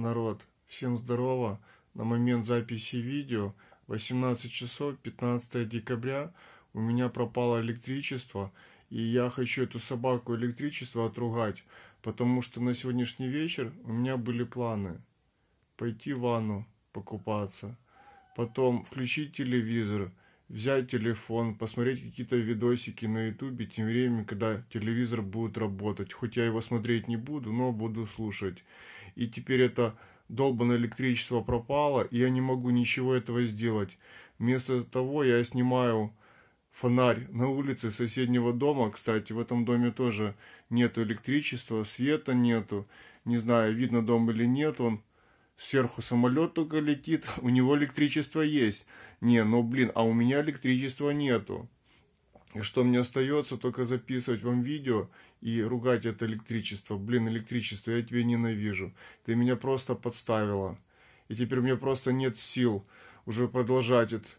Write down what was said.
народ. Всем здорово. На момент записи видео 18 часов 15 декабря у меня пропало электричество. И я хочу эту собаку электричество отругать, потому что на сегодняшний вечер у меня были планы. Пойти в ванну покупаться, потом включить телевизор – взять телефон, посмотреть какие-то видосики на ютубе тем временем, когда телевизор будет работать. Хоть я его смотреть не буду, но буду слушать. И теперь это долбанное электричество пропало, и я не могу ничего этого сделать. Вместо того я снимаю фонарь на улице соседнего дома. Кстати, в этом доме тоже нет электричества, света нету. Не знаю, видно дом или нет он. Сверху самолет только летит, у него электричество есть. Не, ну блин, а у меня электричества нету. И что мне остается, только записывать вам видео и ругать это электричество. Блин, электричество, я тебя ненавижу. Ты меня просто подставила. И теперь у меня просто нет сил уже продолжать это.